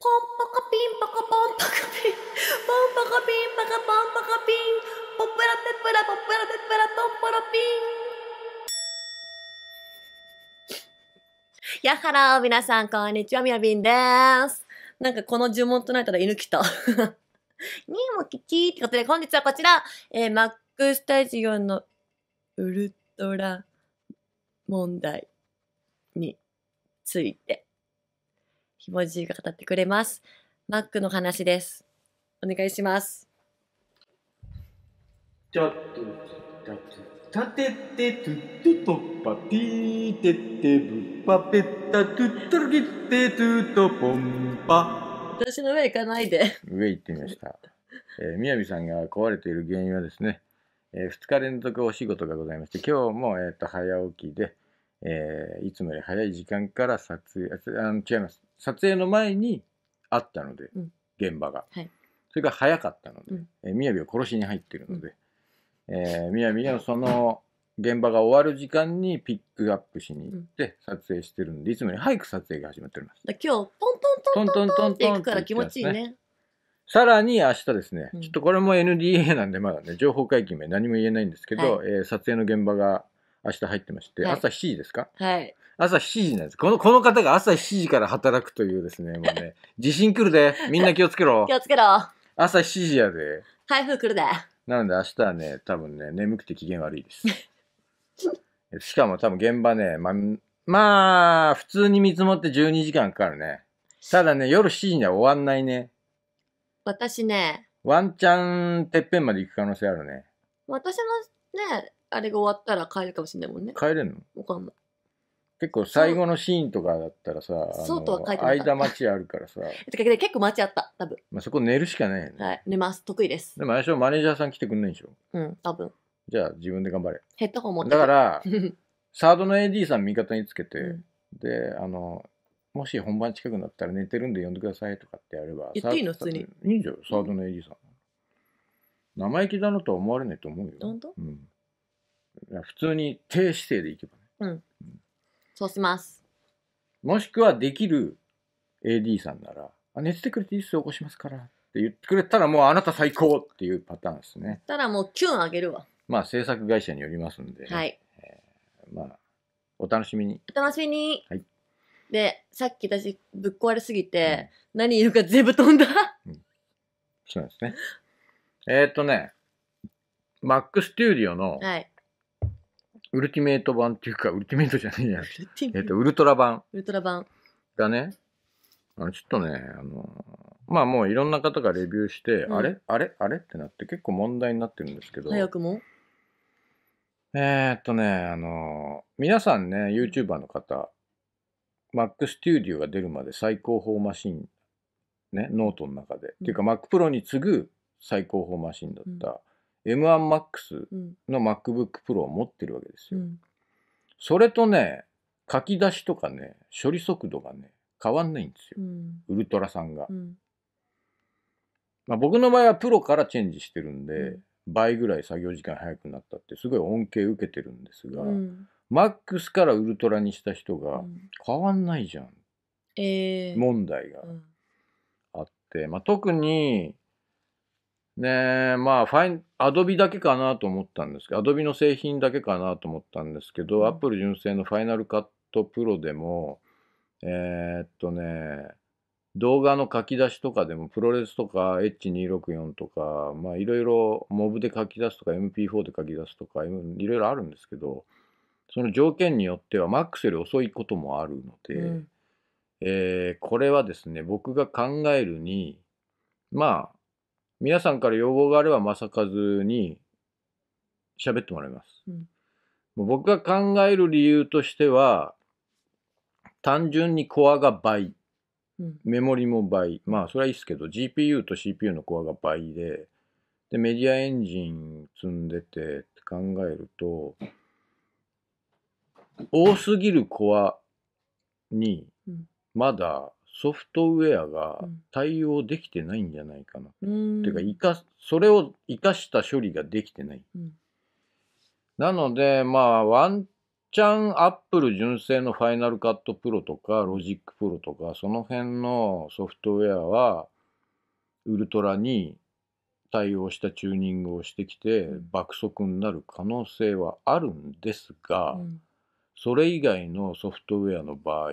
ポンポコピンポコポンポコピンポンポコピンポコポンポコピンポプラテプラポプラテプラポンポロピンやはら皆さんこんにちはみやびんですなんかこの呪文となったら犬来たにもきちーってことで本日はこちら、えー、マックスタジオのウルトラ問題についてひもじいが語ってくれます。マックの話です。お願いします。ちょっと、たててとととぱぴーててぶぱぺったととろきてととぽんぱ。私の上行かないで。上行ってみました。えー、みやびさんが壊れている原因はですね、えー、2日連続お仕事がございまして、今日も、えーと、と早起きで、えー、いつもより早い時間から撮影、あ違います。撮影の前にあったので、うん現場が、はい、それが早かったので、うん、え宮城を殺しに入ってるので、うん、えー、宮城のその現場が終わる時間にピックアップしに行って撮影してるんで、いつもより早く撮影が始まっております今日トントントントントンっていくから気持ちいいね、さらに明日ですね、ちょっとこれも NDA なんでまだね情報解禁名何も言えないんですけど、はい、えー、撮影の現場が明日入ってまして、はい、朝7時ですかはい朝7時なんです。この、この方が朝7時から働くというですね、もうね、地 震来るで、みんな気をつけろ。気をつけろ。朝7時やで。台風来るで。なので明日はね、多分ね、眠くて機嫌悪いです。しかも多分現場ね、ま、まあ、普通に見積もって12時間かかるね。ただね、夜7時には終わんないね。私ね。ワンチャン、てっぺんまで行く可能性あるね。私のね、あれが終わったら帰るかもしれないもんね。帰れんのわかんない。結構最後のシーンとかだったらさ、そうとは書いてな間待ちあるからさ、結構待ちあった、多分。まあ、そこ寝るしかないよね。はい、寝ます。得意ですで。も、相性マネージャーさん来てくんないでしょうん、多分。じゃあ自分で頑張れ。ヘッドホン持ってだか。ら、サードの AD さん味方につけて、で、あの、もし本番近くなったら寝てるんで呼んでくださいとかってやれば。言っていいの普通に。いいんじゃん、サードの AD さん。生意気だなとは思われないと思うよ。本当うん。普通に低姿勢でいけばね。うん。そうします。もしくはできる AD さんなら、あ寝ててくれていいっすよ、起こしますからって言ってくれたら、もうあなた最高っていうパターンですね。たらもうキュンあげるわ。まあ制作会社によりますんで、はい。えー、まあ、お楽しみに。お楽しみに。はい。で、さっき私ぶっ壊れすぎて、うん、何言うか全部飛んだうん。そうですね。えー、っとね、マックス t u ーリオの、はい、ウルティメイト版っていうか、ウルティメイトじゃねえや。えっと、ウルトラ版ウルトラ版。がね、あのちょっとね、あの、まあもういろんな方がレビューして、うんあれあれあれってなって結構問題になってるんですけど、早くもえー、っとね、あの、皆さんね、YouTuber の方、Mac Studio が出るまで最高峰マシン、ね、ノートの中で、っていうか Mac Pro に次ぐ最高峰マシンだった、M1MAX の MacBook Pro を持ってるわけですよ。うん、それとね、書き出しとかね、処理速度がね、変わんないんですよ。うん、ウルトラさんが。うん、まあ、僕の場合はプロからチェンジしてるんで、倍ぐらい作業時間早くなったってすごい恩恵受けてるんですが、MAX からウルトラにした人が変わんないじゃん。えー、問題があって、まあ、特にねえ、まあ、ファイン、アドビだけかなと思ったんですけど、アドビの製品だけかなと思ったんですけど、アップル純正のファイナルカットプロでも、えー、っとね、動画の書き出しとかでも、プロレスとか H264 とか、まあ、いろいろモブで書き出すとか、MP4 で書き出すとか、いろいろあるんですけど、その条件によっては、マックスより遅いこともあるので、うん、えー、これはですね、僕が考えるに、まあ、皆さんから要望があればまさかずに喋ってもらいます。うん、僕が考える理由としては、単純にコアが倍、うん、メモリも倍、まあそれはいいですけど、GPU と CPU のコアが倍で、で、メディアエンジン積んでてって考えると、多すぎるコアに、まだソフトウェアが対応できてないんじゃないかな。うん、ていうか生か、それを生かした処理ができてない。うん、なので、まあ、ワンチャンアップル純正のファイナルカットプロとか、ロジックプロとか、その辺のソフトウェアは、ウルトラに対応したチューニングをしてきて、爆速になる可能性はあるんですが、うん、それ以外のソフトウェアの場合、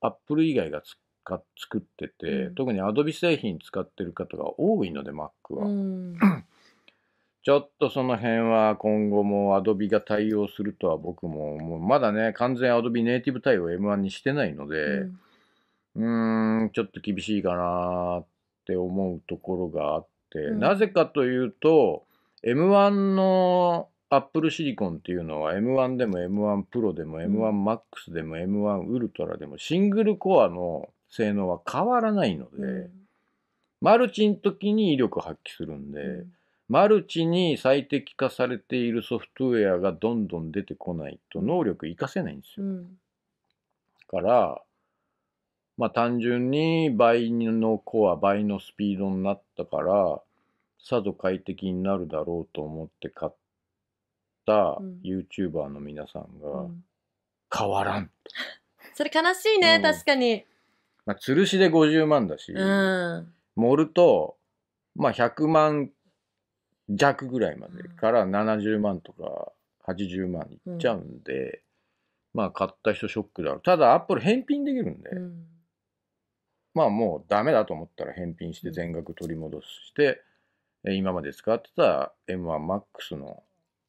アップル以外が突っ作ってて、うん、特に Adobe 製品使ってる方が多いので Mac は、うん、ちょっとその辺は今後も Adobe が対応するとは僕ももうまだね完全 Adobe ネイティブ対応 M1 にしてないのでうんんちょっと厳しいかなって思うところがあって、うん、なぜかというと M1 のアップルシリコンっていうのは M1 でも M1 プロでも M1 マックスでも M1 ウルトラでもシングルコアの性能は変わらないので、うん、マルチの時に威力発揮するんで、うん、マルチに最適化されているソフトウェアがどんどん出てこないと能力活かせないんですよ。うん、から、まあ単純に倍のコア、倍のスピードになったから、さぞ快適になるだろうと思って買った YouTuber の皆さんが、変わらん。それ悲しいね、うん、確かに。まあ、吊るしで50万だし、うん、盛ると、まあ、100万弱ぐらいまでから70万とか80万いっちゃうんで、うん、まあ買った人ショックだろうただアップル返品できるんで、うん、まあもうダメだと思ったら返品して全額取り戻して、うん、今まで使ってた M1MAX の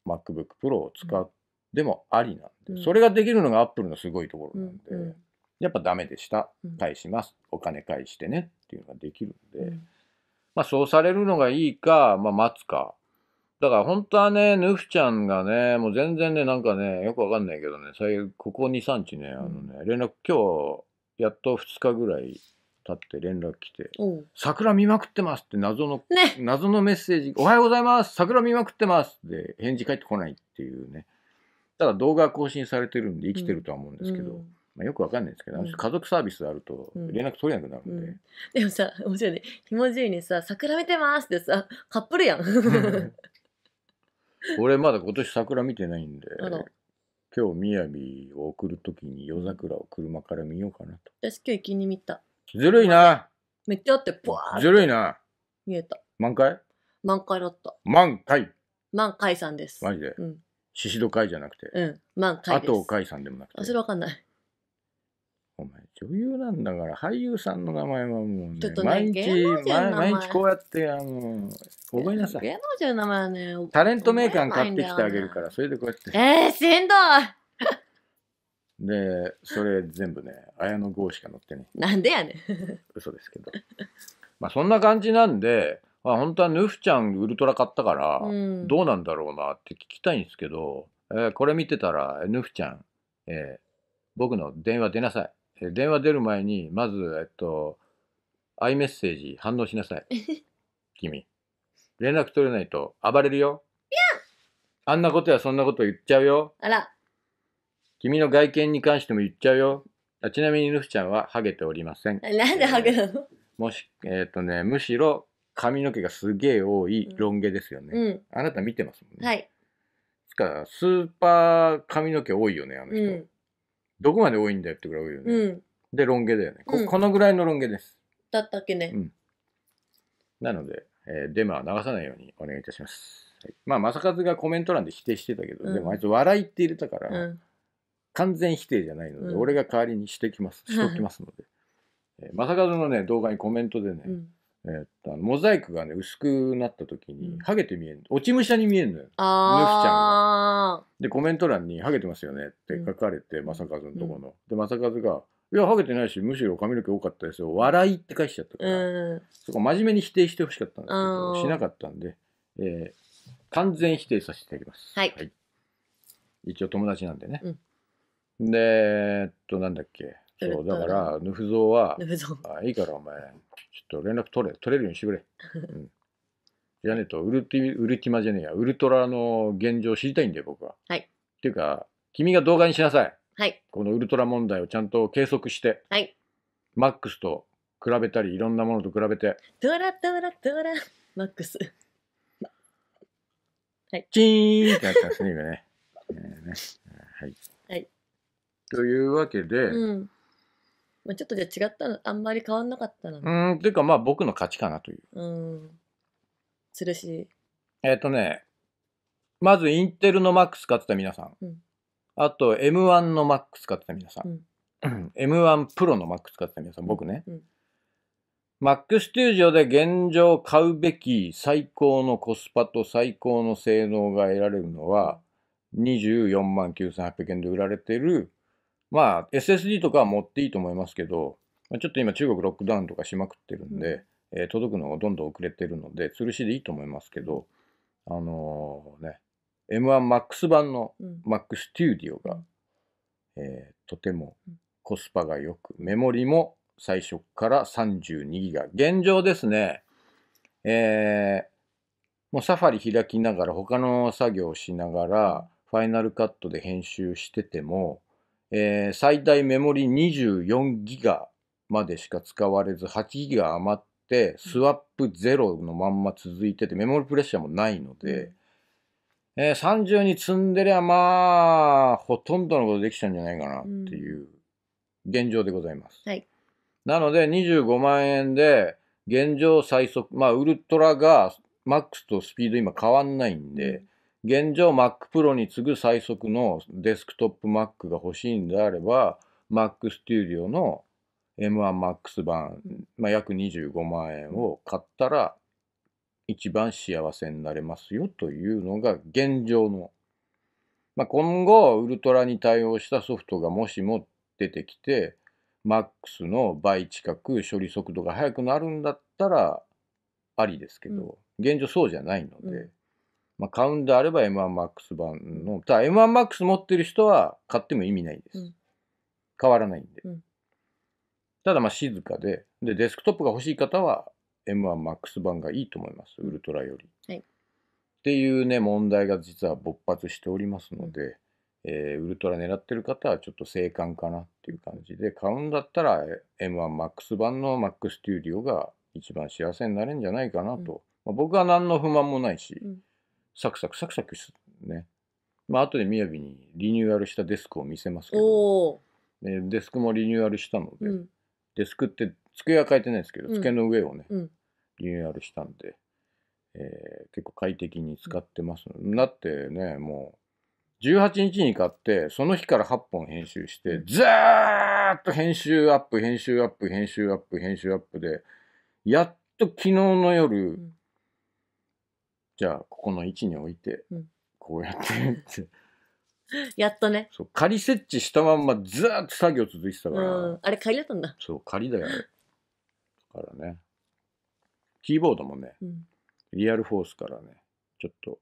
MacBook Pro を使ってもありなんで、それができるのがアップルのすごいところなんで。やっぱダメでした。返します。お金返してね。っていうのができるんで。まあそうされるのがいいか、まあ待つか。だから本当はね、ヌフちゃんがね、もう全然ね、なんかね、よくわかんないけどね、最ここ2、3日ね、あのね、連絡、今日、やっと2日ぐらい経って連絡来て、桜見まくってますって謎の、ね、謎のメッセージ、おはようございます桜見まくってますって返事返ってこないっていうね。ただ動画更新されてるんで生きてるとは思うんですけど、うんうんまあ、よくわかんないですけど、うん、家族サービスあると連絡取れなくなるんで、うん、でもさ面白いねひもじいにさ「桜見てます」ってさカップルやん 俺まだ今年桜見てないんで今日宮城を送るときに夜桜を車から見ようかなと私今日一に見たずるいなめっちゃあってぽわずるいな見えた満開満開だった満開満開さんですマジで、うん、宍戸会じゃなくてうん満開ですあと会さんでもなくてそれわかんないお前女優なんだから俳優さんの名前はもう、ね、ちょっとね毎日毎日こうやってあのごめんなさい芸能人の名前はねタレントメーカー買ってきてあげるから、それでこうやってえー、しんどいでそれ全部ね綾野剛しか載ってねなんでやねん嘘ですけどまあそんな感じなんであ本当はヌフちゃんウルトラ買ったから、どうなんだろうなって聞きたいんですけど、えー、これ見てたらヌフちゃん、えー、僕の電話出なさい電話出る前にまず、えっと、アイメッセージ反応しなさい 君連絡取れないと暴れるよあんなことやそんなこと言っちゃうよあら君の外見に関しても言っちゃうよあちなみにルフちゃんはハゲておりませんなんでハゲなの、えー、もしえっ、ー、とねむしろ髪の毛がすげえ多いロン毛ですよね、うん、あなた見てますもんねはいですからスーパー髪の毛多いよねあの人、うんどこまで多いんだよってぐらい多いよね。うん。で、ロン毛だよねこ。うんこのぐらいのロン毛です。だったっけね。なので、えーデマは流さないようにお願いいたします。はい、まあ、正和がコメント欄で否定してたけど、うんでもあいつ笑いって入れたから、うん。完全否定じゃないので、うん俺が代わりにしてきます、しておきますので。えー正和のね、動画にコメントでね、うん。えー、っとモザイクがね薄くなった時に、ハゲて見える落ち武者に見えるのよヌフちゃんが。でコメント欄に「ハゲてますよね」って書かれて、うん、正和のとこの。で正和が「いやハゲてないしむしろ髪の毛多かったですよ笑い」って返しちゃったから、うん、そこ真面目に否定してほしかったんですけどしなかったんで、えー、完全否定させていただきます。はい、はい、一応友達なんでね。でえっとなんだっけそうだからヌフゾはヌフゾあいいからお前ちょっと連絡取れ取れるようにしてくれ、うん、じゃねえとウルティウルティマじゃねえやウルトラの現状知りたいんだよ僕ははいっていうか君が動画にしなさいはいこのウルトラ問題をちゃんと計測してはいマックスと比べたりいろんなものと比べてドラドラドラマックス はいチーンってなったんですね今ねねはい、はい、というわけで、うんまあ、ちょっとじゃ違ったのあんまり変わんなかったのうんというかまあ僕の勝ちかなといううんつるしえっ、ー、とねまずインテルの MAX 買ってた皆さん、うん、あと M1 の MAX 買ってた皆さん、うん、M1 プロの MAX 買ってた皆さん僕ね、うん、Mac ステージオで現状買うべき最高のコスパと最高の性能が得られるのは24万9800円で売られてるまあ、SSD とかは持っていいと思いますけど、ちょっと今中国ロックダウンとかしまくってるんで、うん、えー、届くのがどんどん遅れてるので、吊るしでいいと思いますけど、あのー、ね、M1MAX 版の MacStudio が、うん、えー、とてもコスパが良く、メモリも最初から 32GB。現状ですね、えー、もうサファリ開きながら他の作業をしながら、ファイナルカットで編集してても、えー、最大メモリ24ギガまでしか使われず、8ギガ余って、スワップゼロのまんま続いてて、メモリプレッシャーもないので、えー、30に積んでりゃ、まあ、ほとんどのことできちゃうんじゃないかなっていう現状でございます。うんはい、なので、25万円で、現状最速、まあ、ウルトラがマックスとスピード今変わんないんで、現状 Mac Pro に次ぐ最速のデスクトップ Mac が欲しいんであれば Mac Studio の M1MAX 版、まあ、約25万円を買ったら一番幸せになれますよというのが現状の、まあ、今後ウルトラに対応したソフトがもしも出てきて MAX の倍近く処理速度が速くなるんだったらありですけど、うん、現状そうじゃないので。うんまあ、買うんであれば M1MAX 版の、ただ M1MAX 持ってる人は買っても意味ないです。うん、変わらないんで。うん、ただまあ静かで、で、デスクトップが欲しい方は M1MAX 版がいいと思います。ウルトラより。はい、っていうね、問題が実は勃発しておりますので、えー、ウルトラ狙ってる方はちょっと静観かなっていう感じで買うんだったら M1MAX 版の m a x s t u d i o が一番幸せになれるんじゃないかなと、うん、まあ、僕は何の不満もないし、うサクサクサクサクすね。まあ後でみやびにリニューアルしたデスクを見せますけど、ね、デスクもリニューアルしたので、うん、デスクって机は変えてないですけど、机の上をね、うん、リニューアルしたんで、えー、結構快適に使ってますので、だってねもう18日に買ってその日から8本編集してずーっと編集アップ編集アップ編集アップ編集アップでやっと昨日の夜、うんじゃあここの位置に置いて、うんこうやってって やっとね。そう仮設置したまんまずーっと作業続いてたから、ん。あれ借りだったんだ。そう仮だよだからねキーボードもねうん。リアルフォースからねちょっと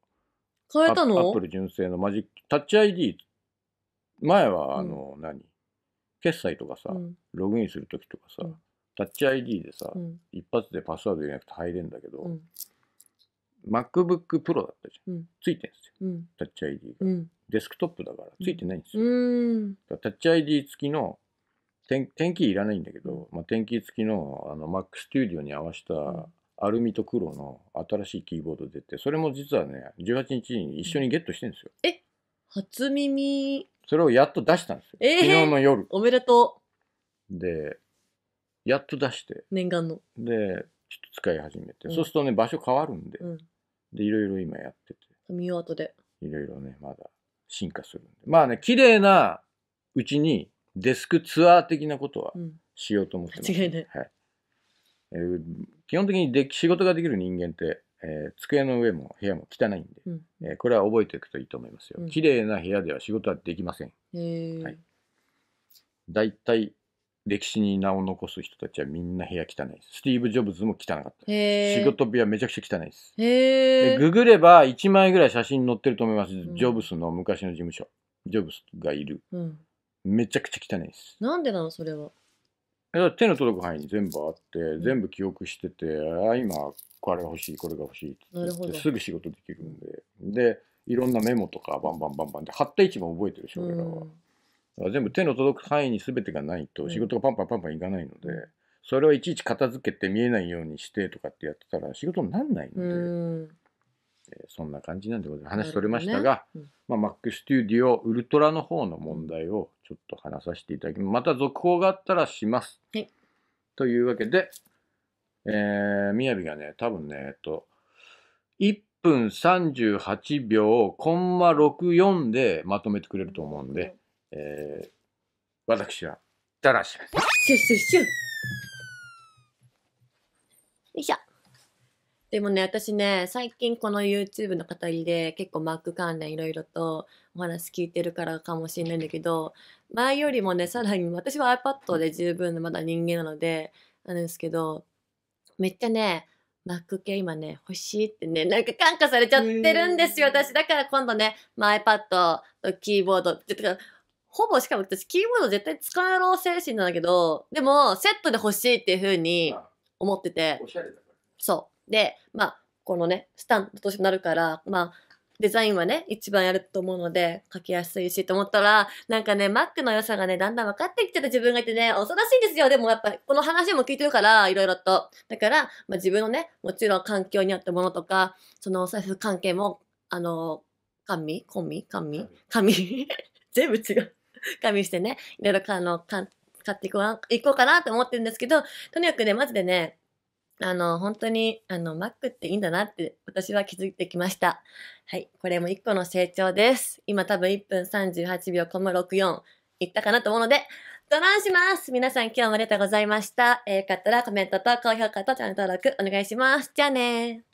アえたッアップル純正のマジックタッチ ID 前はあの、何決済とかさ、うん。ログインする時とかさ、うんタッチ ID でさ、うん。一発でパスワード入れなくて入れんだけど、うん。MacBook Pro だったじゃん、うん、ついてるんですよ、うん、タッチ ID が、うん、デスクトップだからついてないんですよ、タッチ ID 付きの点キーいらないんだけど、まあ、点キー付きのあの Mac Studio に合わせたアルミと黒の新しいキーボード出てそれも実はね18日に一緒にゲットしてるんですよ、え初耳それをやっと出したんですよ、えー、昨日の夜おめでとうでやっと出して念願のでちょっと使い始めて、うん、そうするとね場所変わるんで、うんで、いろいろ今やってて。ミュアートで。いろいろね、まだ進化するんで。まあね、綺麗なうちにデスクツアー的なことはしようと思ってます。間違いない。はい。えー、基本的にで仕事ができる人間って、えー、机の上も部屋も汚いんで、うんえー、これは覚えておくといいと思いますよ。うん、綺麗な部屋では仕事はできません。へーはい。だいたい歴史に名を残す人たちはみんな部屋汚いです。スティーブ・ジョブズも汚かった。仕事部屋めちゃくちゃ汚いです。でググれば1枚ぐらい写真載ってると思います。うん、ジョブズの昔の事務所。ジョブズがいる。うん、めちゃくちゃ汚いです。なんでなのそれは。手の届く範囲に全部あって、全部記憶してて、あ今これが欲しい、これが欲しいってすぐ仕事できるんで。で、いろんなメモとかバンバンバンバンで、貼った位置も覚えてるでし、ょ、俺らは。うん全部手の届く範囲に全てがないと仕事がパンパンパンパンいかないので、それをいちいち片付けて見えないようにしてとかってやってたら仕事になんないので、そんな感じなんでございます話れましたが、ねうん、まあ、Mac Studio ウルトラの方の問題をちょっと話させていただきますまた続報があったらします。はい、というわけで、えみやびがね多分ねえっと1分38秒コンマ64でまとめてくれると思うんで。うんえー、私は、だしまシュシュシュよいしょ。でもね、私ね、最近この YouTube の語りで結構 Mac 関連いろいろとお話聞いてるからかもしれないんだけど、前よりもね、さらに私は iPad で十分まだ人間なので、なんですけど、めっちゃね、Mac 系今ね、欲しいってね、なんか感化されちゃってるんですよ、私。だから今度ね、まあ、iPad とキーボード、ちょっと、ほぼしかも私キーボード絶対使えろう精神なんだけど、でもセットで欲しいっていうふうに思ってて。おしゃれだから。そう。で、まあ、このね、スタンドとしなるから、まあ、デザインはね、一番やると思うので、書きやすいしと思ったら、なんかね、Mac の良さがね、だんだん分かってきてた自分がいてね、恐ろしいんですよ。でもやっぱ、この話も聞いてるから、いろいろと。だから、まあ自分のね、もちろん環境に合ったものとか、そのお財布関係も、あの、神神コン神甘味甘全部違う加味してね、いろいろあの、買っていこうこうかなと思ってるんですけど、とにかくね、マジでね、あの、本当に、あの、マックっていいんだなって私は気づいてきました。はい。これも1個の成長です。今多分1分38秒、コマ64いったかなと思うので、ドランします皆さん今日もありがとうございました。えー、よかったらコメントと高評価とチャンネル登録お願いします。じゃあねー。